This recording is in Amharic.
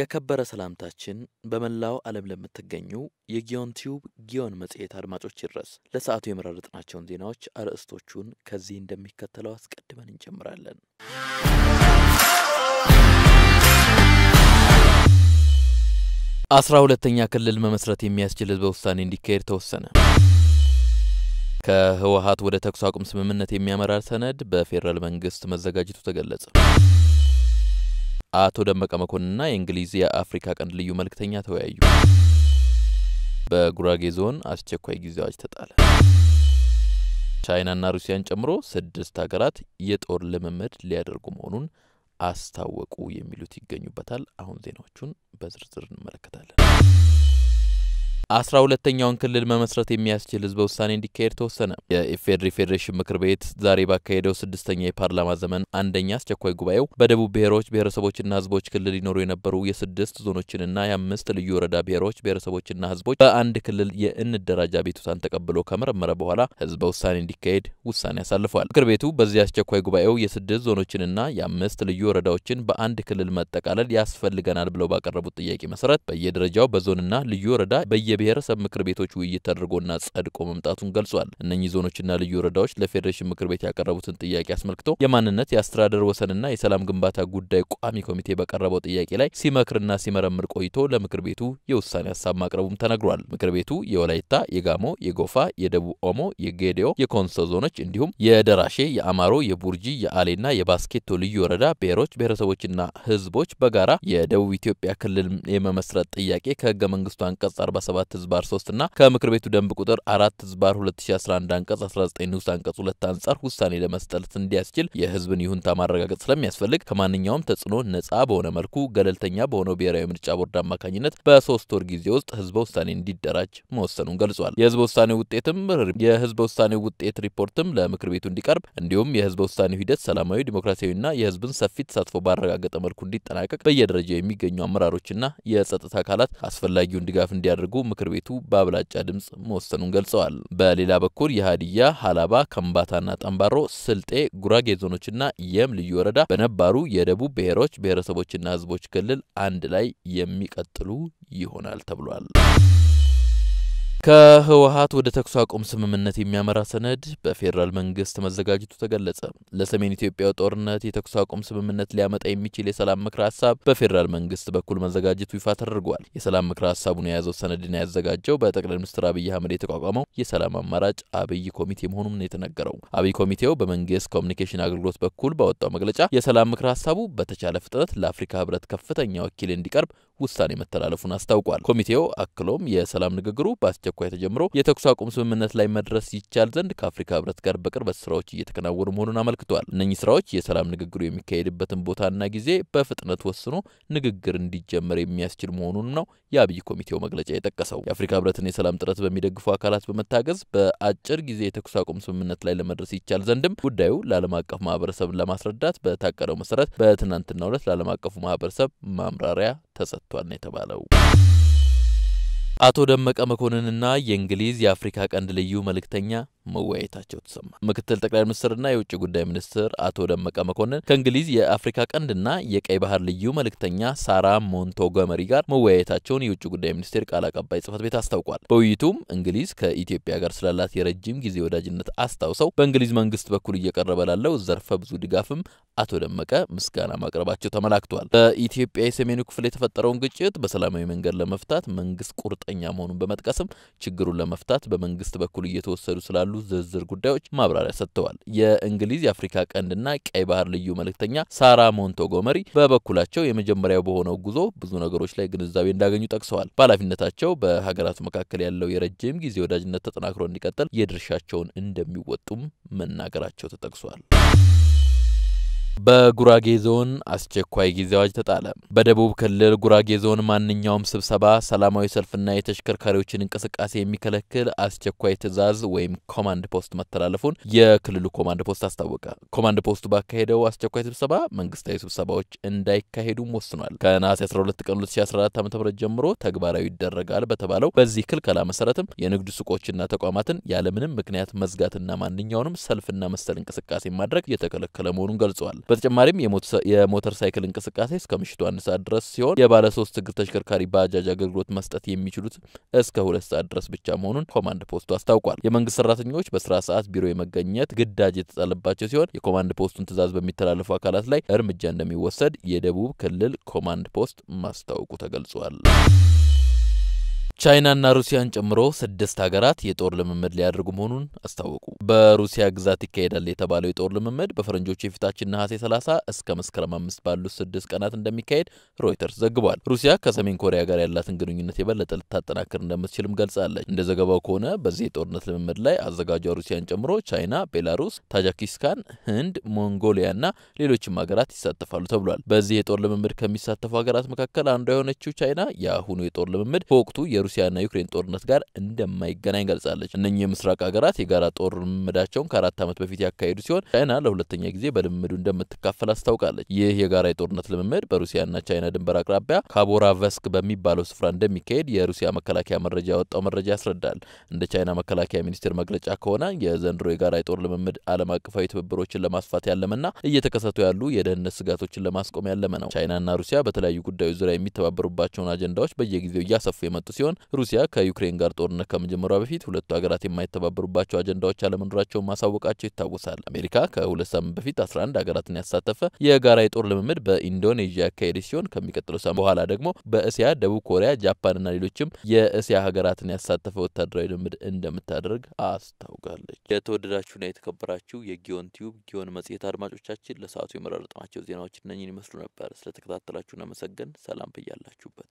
የከበረ ሰላምታችን በመላው ዓለም ለምትገኙ የጊዮን ቲዩብ ጊዮን መጽሔት አድማጮች ይድረስ። ለሰዓቱ የመረጥናቸውን ዜናዎች አርዕስቶቹን ከዚህ እንደሚከተለው አስቀድመን እንጀምራለን። አስራ ሁለተኛ ክልል መመስረት የሚያስችል ህዝበ ውሳኔ እንዲካሄድ ተወሰነ። ከህወሀት ወደ ተኩስ አቁም ስምምነት የሚያመራ ሰነድ በፌዴራል መንግስት መዘጋጀቱ ተገለጸ። አቶ ደመቀ መኮንንና የእንግሊዝ የአፍሪካ ቀንድ ልዩ መልእክተኛ ተወያዩ። በጉራጌ ዞን አስቸኳይ ጊዜ አዋጅ ተጣለ። ቻይናና ሩሲያን ጨምሮ ስድስት ሀገራት የጦር ልምምድ ሊያደርጉ መሆኑን አስታወቁ። የሚሉት ይገኙበታል። አሁን ዜናዎቹን በዝርዝር እንመለከታለን። አስራ ሁለተኛውን ክልል መመስረት የሚያስችል ህዝበ ውሳኔ እንዲካሄድ ተወሰነ። የኢፌዴሪ ፌዴሬሽን ምክር ቤት ዛሬ ባካሄደው ስድስተኛ የፓርላማ ዘመን አንደኛ አስቸኳይ ጉባኤው በደቡብ ብሔሮች ብሔረሰቦችና ህዝቦች ክልል ሊኖሩ የነበሩ የስድስት ዞኖችንና የአምስት ልዩ ወረዳ ብሔሮች ብሔረሰቦችና ህዝቦች በአንድ ክልል የእንደራጃ ቤቱታን ተቀብሎ ከመረመረ በኋላ ህዝበ ውሳኔ እንዲካሄድ ውሳኔ አሳልፏል። ምክር ቤቱ በዚህ አስቸኳይ ጉባኤው የስድስት ዞኖችንና የአምስት ልዩ ወረዳዎችን በአንድ ክልል መጠቃለል ያስፈልገናል ብለው ባቀረቡት ጥያቄ መሰረት በየደረጃው በዞንና ልዩ ወረዳ በየ የብሔረሰብ ምክር ቤቶች ውይይት ተደርጎና ጸድቆ መምጣቱን ገልጿል። እነኚህ ዞኖችና ልዩ ወረዳዎች ለፌዴሬሽን ምክር ቤት ያቀረቡትን ጥያቄ አስመልክቶ የማንነት የአስተዳደር ወሰንና የሰላም ግንባታ ጉዳይ ቋሚ ኮሚቴ በቀረበው ጥያቄ ላይ ሲመክርና ሲመረምር ቆይቶ ለምክር ቤቱ የውሳኔ ሀሳብ ማቅረቡም ተነግሯል። ምክር ቤቱ የወላይታ፣ የጋሞ፣ የጎፋ፣ የደቡብ ኦሞ፣ የጌዲዮ፣ የኮንሶ ዞኖች እንዲሁም የደራሼ፣ የአማሮ፣ የቡርጂ፣ የአሌና የባስኬቶ ልዩ ወረዳ ብሔሮች ብሔረሰቦችና ህዝቦች በጋራ የደቡብ ኢትዮጵያ ክልል የመመስረት ጥያቄ ከህገ መንግስቱ አንቀጽ 47 ሁለት ህዝባር ሶስት እና ከምክር ቤቱ ደንብ ቁጥር አራት ህዝባር ሁለት ሺ አስራ አንድ አንቀጽ አስራ ዘጠኝ ንዑስ አንቀጽ ሁለት አንጻር ውሳኔ ለመስጠት እንዲያስችል የህዝብን ይሁንታ ማረጋገጥ ስለሚያስፈልግ ከማንኛውም ተጽዕኖ ነጻ በሆነ መልኩ ገለልተኛ በሆነው ብሔራዊ ምርጫ ቦርድ አማካኝነት በሶስት ወር ጊዜ ውስጥ ህዝበ ውሳኔ እንዲደራጅ መወሰኑን ገልጿል። የህዝበ ውሳኔ ውጤትም የህዝበ ውሳኔ ውጤት ሪፖርትም ለምክር ቤቱ እንዲቀርብ እንዲሁም የህዝበ ውሳኔው ሂደት ሰላማዊ፣ ዲሞክራሲያዊና የህዝብን ሰፊ ተሳትፎ ባረጋገጠ መልኩ እንዲጠናቀቅ በየደረጃው የሚገኙ አመራሮችና የጸጥታ አካላት አስፈላጊውን ድጋፍ እንዲያደርጉ ምክር ቤቱ በአብላጫ ድምፅ መወሰኑን ገልጸዋል። በሌላ በኩል የሀዲያ፣ ሀላባ፣ ከምባታና ጠንባሮ፣ ስልጤ፣ ጉራጌ ዞኖችና የም ልዩ ወረዳ በነባሩ የደቡብ ብሔሮች ብሔረሰቦችና ሕዝቦች ክልል አንድ ላይ የሚቀጥሉ ይሆናል ተብሏል። ከህወሀት ወደ ተኩስ አቁም ስምምነት የሚያመራ ሰነድ በፌዴራል መንግስት መዘጋጀቱ ተገለጸ። ለሰሜን ኢትዮጵያ ጦርነት የተኩስ አቁም ስምምነት ሊያመጣ የሚችል የሰላም ምክረ ሀሳብ በፌዴራል መንግስት በኩል መዘጋጀቱ ይፋ ተደርጓል። የሰላም ምክር ሀሳቡን የያዘው ሰነድን ያዘጋጀው በጠቅላይ ሚኒስትር አብይ አህመድ የተቋቋመው የሰላም አማራጭ አብይ ኮሚቴ መሆኑም ነው የተነገረው። አብይ ኮሚቴው በመንግስት ኮሚኒኬሽን አገልግሎት በኩል ባወጣው መግለጫ የሰላም ምክረ ሀሳቡ በተቻለ ፍጥነት ለአፍሪካ ህብረት ከፍተኛ ወኪል እንዲቀርብ ውሳኔ መተላለፉን አስታውቋል። ኮሚቴው አክሎም የሰላም ንግግሩ በአስቸኳይ ተጀምሮ የተኩስ አቁም ስምምነት ላይ መድረስ ይቻል ዘንድ ከአፍሪካ ህብረት ጋር በቅርበት ስራዎች እየተከናወኑ መሆኑን አመልክቷል። እነኚህ ስራዎች የሰላም ንግግሩ የሚካሄድበትን ቦታና ጊዜ በፍጥነት ወስኖ ንግግር እንዲጀመር የሚያስችል መሆኑንም ነው የአብይ ኮሚቴው መግለጫ የጠቀሰው። የአፍሪካ ህብረትን የሰላም ጥረት በሚደግፉ አካላት በመታገዝ በአጭር ጊዜ የተኩስ አቁም ስምምነት ላይ ለመድረስ ይቻል ዘንድም ጉዳዩ ለዓለም አቀፍ ማህበረሰብን ለማስረዳት በታቀደው መሰረት በትናንትናው ዕለት ለዓለም አቀፉ ማህበረሰብ ማምራሪያ ተሰጥቷል። ተሰጥቷል ነው የተባለው። አቶ ደመቀ መኮንንና የእንግሊዝ የአፍሪካ ቀንድ ልዩ መልእክተኛ መወያየታቸው ተሰማ። ምክትል ጠቅላይ ሚኒስትርና የውጭ ጉዳይ ሚኒስትር አቶ ደመቀ መኮንን ከእንግሊዝ የአፍሪካ ቀንድና የቀይ ባህር ልዩ መልእክተኛ ሳራ ሞንቶጎመሪ ጋር መወያየታቸውን የውጭ ጉዳይ ሚኒስቴር ቃል አቀባይ ጽህፈት ቤት አስታውቋል። በውይይቱም እንግሊዝ ከኢትዮጵያ ጋር ስላላት የረጅም ጊዜ ወዳጅነት አስታውሰው በእንግሊዝ መንግስት በኩል እየቀረበ ላለው ዘርፈ ብዙ ድጋፍም አቶ ደመቀ ምስጋና ማቅረባቸው ተመላክቷል። በኢትዮጵያ የሰሜኑ ክፍል የተፈጠረውን ግጭት በሰላማዊ መንገድ ለመፍታት መንግስት ቁርጠኛ መሆኑን በመጥቀስም ችግሩን ለመፍታት በመንግስት በኩል እየተወሰዱ ስላሉ ስላሉ ዝርዝር ጉዳዮች ማብራሪያ ሰጥተዋል። የእንግሊዝ የአፍሪካ ቀንድና ቀይ ባህር ልዩ መልእክተኛ ሳራ ሞንቶጎመሪ በበኩላቸው የመጀመሪያው በሆነው ጉዞ ብዙ ነገሮች ላይ ግንዛቤ እንዳገኙ ጠቅሰዋል። በኃላፊነታቸው በሀገራቱ መካከል ያለው የረጅም ጊዜ ወዳጅነት ተጠናክሮ እንዲቀጥል የድርሻቸውን እንደሚወጡም መናገራቸው ተጠቅሷል። በጉራጌ ዞን አስቸኳይ ጊዜ አዋጅ ተጣለ። በደቡብ ክልል ጉራጌ ዞን ማንኛውም ስብሰባ፣ ሰላማዊ ሰልፍና የተሽከርካሪዎችን እንቅስቃሴ የሚከለክል አስቸኳይ ትዕዛዝ ወይም ኮማንድ ፖስት መተላለፉን የክልሉ ኮማንድ ፖስት አስታወቀ። ኮማንድ ፖስቱ ባካሄደው አስቸኳይ ስብሰባ መንግስታዊ ስብሰባዎች እንዳይካሄዱም ወስኗል። ከነሐሴ 12 ቀን 2014 ዓ ም ጀምሮ ተግባራዊ ይደረጋል በተባለው በዚህ ክልከላ መሰረትም የንግድ ሱቆችና ተቋማትን ያለምንም ምክንያት መዝጋትና ማንኛውንም ሰልፍና መሰል እንቅስቃሴ ማድረግ የተከለከለ መሆኑን ገልጿል። ይገኛል። በተጨማሪም የሞተር ሳይክል እንቅስቃሴ እስከ ምሽቱ አንድ ሰዓት ድረስ ሲሆን የባለሶስት እግር ተሽከርካሪ ባጃጅ አገልግሎት መስጠት የሚችሉት እስከ ሁለት ሰዓት ድረስ ብቻ መሆኑን ኮማንድ ፖስቱ አስታውቋል። የመንግስት ሰራተኞች በስራ ሰዓት ቢሮ የመገኘት ግዳጅ የተጣለባቸው ሲሆን የኮማንድ ፖስቱን ትዕዛዝ በሚተላለፉ አካላት ላይ እርምጃ እንደሚወሰድ የደቡብ ክልል ኮማንድ ፖስት ማስታወቁ ተገልጿል። ቻይናና ሩሲያን ጨምሮ ስድስት ሀገራት የጦር ልምምድ ሊያደርጉ መሆኑን አስታወቁ። በሩሲያ ግዛት ይካሄዳል የተባለው የጦር ልምምድ በፈረንጆቹ የፊታችን ነሐሴ 30 እስከ መስከረም አምስት ባሉት ስድስት ቀናት እንደሚካሄድ ሮይተርስ ዘግቧል። ሩሲያ ከሰሜን ኮሪያ ጋር ያላትን ግንኙነት የበለጠ ልታጠናክር እንደምትችልም ገልጻለች። እንደ ዘገባው ከሆነ በዚህ የጦርነት ልምምድ ላይ አዘጋጇ ሩሲያን ጨምሮ ቻይና፣ ቤላሩስ፣ ታጂኪስታን፣ ህንድ፣ ሞንጎሊያና ሌሎችም ሀገራት ይሳተፋሉ ተብሏል። በዚህ የጦር ልምምድ ከሚሳተፉ ሀገራት መካከል አንዷ የሆነችው ቻይና የአሁኑ የጦር ልምምድ በወቅቱ ከሩሲያና ዩክሬን ጦርነት ጋር እንደማይገናኝ ገልጻለች። እነኚህ የምስራቅ ሀገራት የጋራ ጦር ልምምዳቸውን ከአራት ዓመት በፊት ያካሄዱ ሲሆን ቻይና ለሁለተኛ ጊዜ በልምምዱ እንደምትካፈል አስታውቃለች። ይህ የጋራ የጦርነት ልምምድ በሩሲያና ቻይና ድንበር አቅራቢያ ካቦራ ቨስክ በሚባለው ስፍራ እንደሚካሄድ የሩሲያ መከላከያ መረጃ ያወጣው መረጃ ያስረዳል። እንደ ቻይና መከላከያ ሚኒስቴር መግለጫ ከሆነ የዘንድሮ የጋራ የጦር ልምምድ ዓለም አቀፋዊ ትብብሮችን ለማስፋት ያለመና እየተከሰቱ ያሉ የደህንነት ስጋቶችን ለማስቆም ያለመ ነው። ቻይናና ሩሲያ በተለያዩ ጉዳዮች ዙሪያ የሚተባበሩባቸውን አጀንዳዎች በየጊዜው እያሰፉ የመጡ ሲሆን ሩሲያ ከዩክሬን ጋር ጦርነት ከመጀመሯ በፊት ሁለቱ ሀገራት የማይተባበሩባቸው አጀንዳዎች አለመኖራቸውን ማሳወቃቸው ይታወሳል። አሜሪካ ከሁለት ሳምንት በፊት 11 ሀገራትን ያሳተፈ የጋራ የጦር ልምምድ በኢንዶኔዥያ ያካሄደች ሲሆን ከሚቀጥለው ሳምንት በኋላ ደግሞ በእስያ፣ ደቡብ ኮሪያ፣ ጃፓንና ሌሎችም የእስያ ሀገራትን ያሳተፈ ወታደራዊ ልምምድ እንደምታደርግ አስታውቃለች። የተወደዳችሁና የተከበራችሁ የጊዮን ቲዩብ ጊዮን መጽሔት አድማጮቻችን ለሰዓቱ የመረጥናቸው ዜናዎች እነኝን ይመስሉ ነበር። ስለተከታተላችሁ እናመሰግን። ሰላም ብያላችሁበት